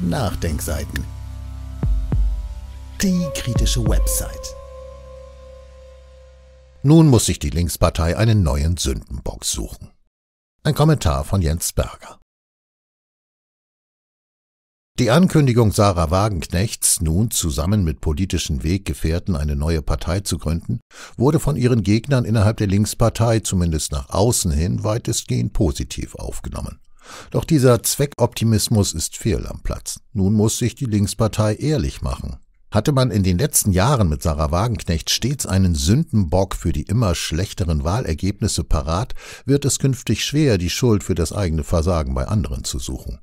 Nachdenkseiten. Die kritische Website. Nun muss sich die Linkspartei einen neuen Sündenbock suchen. Ein Kommentar von Jens Berger. Die Ankündigung Sarah Wagenknechts, nun zusammen mit politischen Weggefährten eine neue Partei zu gründen, wurde von ihren Gegnern innerhalb der Linkspartei zumindest nach außen hin weitestgehend positiv aufgenommen. Doch dieser Zweckoptimismus ist fehl am Platz. Nun muss sich die Linkspartei ehrlich machen. Hatte man in den letzten Jahren mit Sarah Wagenknecht stets einen Sündenbock für die immer schlechteren Wahlergebnisse parat, wird es künftig schwer, die Schuld für das eigene Versagen bei anderen zu suchen.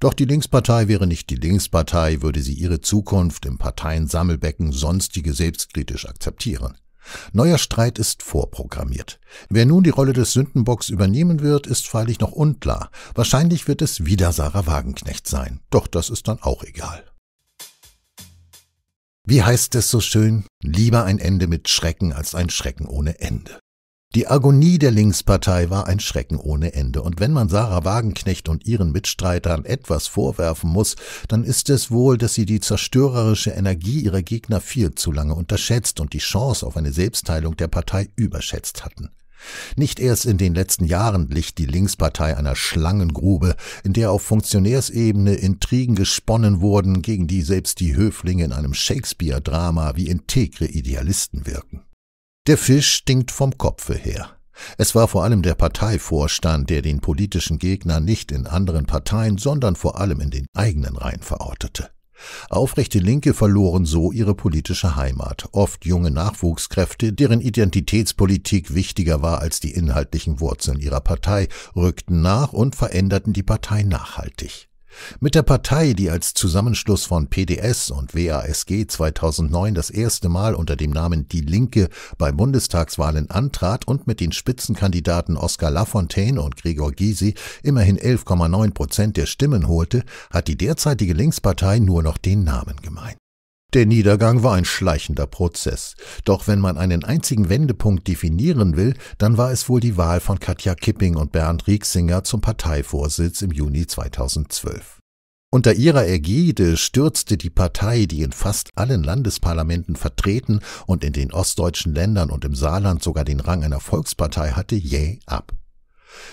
Doch die Linkspartei wäre nicht die Linkspartei, würde sie ihre Zukunft im Parteiensammelbecken sonstige selbstkritisch akzeptieren. Neuer Streit ist vorprogrammiert. Wer nun die Rolle des Sündenbocks übernehmen wird, ist freilich noch unklar. Wahrscheinlich wird es wieder Sarah Wagenknecht sein. Doch das ist dann auch egal. Wie heißt es so schön? Lieber ein Ende mit Schrecken als ein Schrecken ohne Ende. Die Agonie der Linkspartei war ein Schrecken ohne Ende, und wenn man Sarah Wagenknecht und ihren Mitstreitern etwas vorwerfen muss, dann ist es wohl, dass sie die zerstörerische Energie ihrer Gegner viel zu lange unterschätzt und die Chance auf eine Selbstteilung der Partei überschätzt hatten. Nicht erst in den letzten Jahren glich die Linkspartei einer Schlangengrube, in der auf Funktionärsebene Intrigen gesponnen wurden, gegen die selbst die Höflinge in einem Shakespeare-Drama wie integre Idealisten wirken. Der Fisch stinkt vom Kopfe her. Es war vor allem der Parteivorstand, der den politischen Gegner nicht in anderen Parteien, sondern vor allem in den eigenen Reihen verortete. Aufrechte Linke verloren so ihre politische Heimat, oft junge Nachwuchskräfte, deren Identitätspolitik wichtiger war als die inhaltlichen Wurzeln ihrer Partei, rückten nach und veränderten die Partei nachhaltig. Mit der Partei, die als Zusammenschluss von PDS und WASG 2009 das erste Mal unter dem Namen Die Linke bei Bundestagswahlen antrat und mit den Spitzenkandidaten Oskar Lafontaine und Gregor Gysi immerhin 11,9 Prozent der Stimmen holte, hat die derzeitige Linkspartei nur noch den Namen gemeint. Der Niedergang war ein schleichender Prozess. Doch wenn man einen einzigen Wendepunkt definieren will, dann war es wohl die Wahl von Katja Kipping und Bernd Rieksinger zum Parteivorsitz im Juni 2012. Unter ihrer Ägide stürzte die Partei, die in fast allen Landesparlamenten vertreten und in den ostdeutschen Ländern und im Saarland sogar den Rang einer Volkspartei hatte, jäh ab.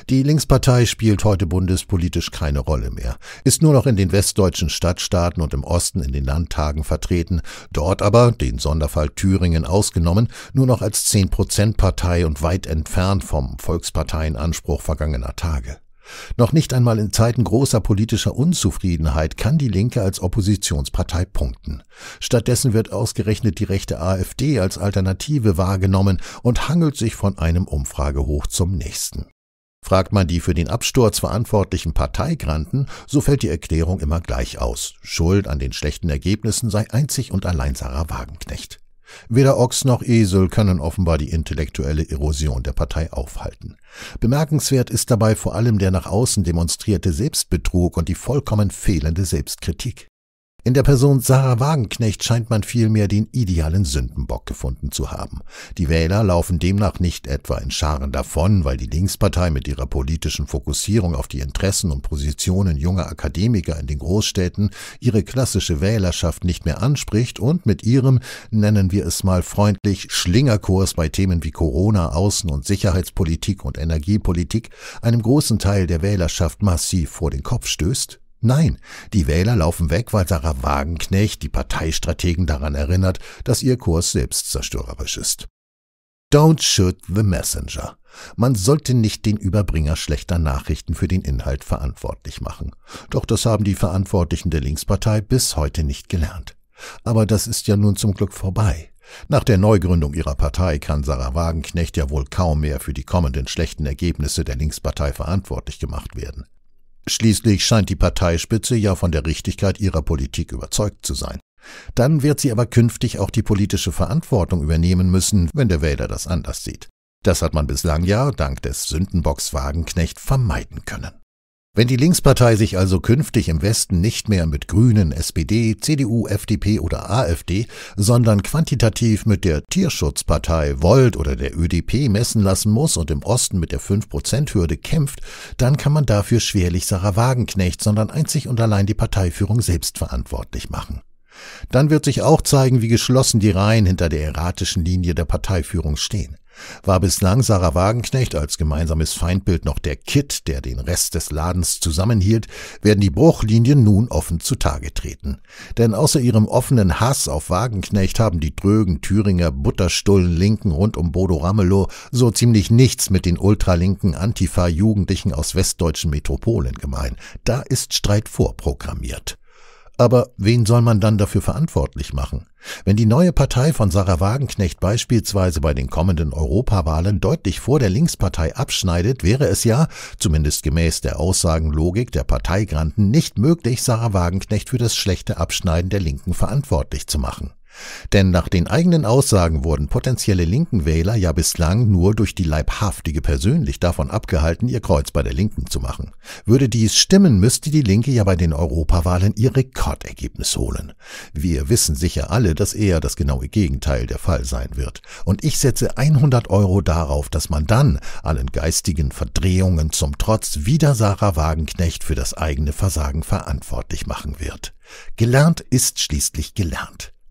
Die Linkspartei spielt heute bundespolitisch keine Rolle mehr, ist nur noch in den westdeutschen Stadtstaaten und im Osten in den Landtagen vertreten, dort aber, den Sonderfall Thüringen ausgenommen, nur noch als 10-Prozent-Partei und weit entfernt vom Volksparteienanspruch vergangener Tage. Noch nicht einmal in Zeiten großer politischer Unzufriedenheit kann die Linke als Oppositionspartei punkten. Stattdessen wird ausgerechnet die rechte AfD als Alternative wahrgenommen und hangelt sich von einem Umfragehoch zum nächsten. Fragt man die für den Absturz verantwortlichen Parteigranten, so fällt die Erklärung immer gleich aus. Schuld an den schlechten Ergebnissen sei einzig und allein Sarah Wagenknecht. Weder Ochs noch Esel können offenbar die intellektuelle Erosion der Partei aufhalten. Bemerkenswert ist dabei vor allem der nach außen demonstrierte Selbstbetrug und die vollkommen fehlende Selbstkritik. In der Person Sarah Wagenknecht scheint man vielmehr den idealen Sündenbock gefunden zu haben. Die Wähler laufen demnach nicht etwa in Scharen davon, weil die Linkspartei mit ihrer politischen Fokussierung auf die Interessen und Positionen junger Akademiker in den Großstädten ihre klassische Wählerschaft nicht mehr anspricht und mit ihrem, nennen wir es mal freundlich, Schlingerkurs bei Themen wie Corona, Außen- und Sicherheitspolitik und Energiepolitik einem großen Teil der Wählerschaft massiv vor den Kopf stößt? Nein, die Wähler laufen weg, weil Sarah Wagenknecht die Parteistrategen daran erinnert, dass ihr Kurs selbstzerstörerisch ist. Don't shoot the messenger. Man sollte nicht den Überbringer schlechter Nachrichten für den Inhalt verantwortlich machen. Doch das haben die Verantwortlichen der Linkspartei bis heute nicht gelernt. Aber das ist ja nun zum Glück vorbei. Nach der Neugründung ihrer Partei kann Sarah Wagenknecht ja wohl kaum mehr für die kommenden schlechten Ergebnisse der Linkspartei verantwortlich gemacht werden. Schließlich scheint die Parteispitze ja von der Richtigkeit ihrer Politik überzeugt zu sein. Dann wird sie aber künftig auch die politische Verantwortung übernehmen müssen, wenn der Wähler das anders sieht. Das hat man bislang ja dank des Sündenbocks Wagenknecht vermeiden können. Wenn die Linkspartei sich also künftig im Westen nicht mehr mit Grünen, SPD, CDU, FDP oder AfD, sondern quantitativ mit der Tierschutzpartei Volt oder der ÖDP messen lassen muss und im Osten mit der 5%-Hürde kämpft, dann kann man dafür schwerlich Sarah Wagenknecht, sondern einzig und allein die Parteiführung selbst verantwortlich machen. Dann wird sich auch zeigen, wie geschlossen die Reihen hinter der erratischen Linie der Parteiführung stehen. War bislang Sarah Wagenknecht als gemeinsames Feindbild noch der Kitt, der den Rest des Ladens zusammenhielt, werden die Bruchlinien nun offen zutage treten. Denn außer ihrem offenen Hass auf Wagenknecht haben die drögen Thüringer Butterstullen-Linken rund um Bodo Ramelow so ziemlich nichts mit den ultralinken Antifa-Jugendlichen aus westdeutschen Metropolen gemein. Da ist Streit vorprogrammiert. Aber wen soll man dann dafür verantwortlich machen? Wenn die neue Partei von Sarah Wagenknecht beispielsweise bei den kommenden Europawahlen deutlich vor der Linkspartei abschneidet, wäre es ja, zumindest gemäß der Aussagenlogik der Parteigranten, nicht möglich, Sarah Wagenknecht für das schlechte Abschneiden der Linken verantwortlich zu machen. Denn nach den eigenen Aussagen wurden potenzielle linken Wähler ja bislang nur durch die Leibhaftige persönlich davon abgehalten, ihr Kreuz bei der Linken zu machen. Würde dies stimmen, müsste die Linke ja bei den Europawahlen ihr Rekordergebnis holen. Wir wissen sicher alle, dass eher das genaue Gegenteil der Fall sein wird. Und ich setze 100 Euro darauf, dass man dann, allen geistigen Verdrehungen zum Trotz, wieder Sarah Wagenknecht für das eigene Versagen verantwortlich machen wird. Gelernt ist schließlich gelernt.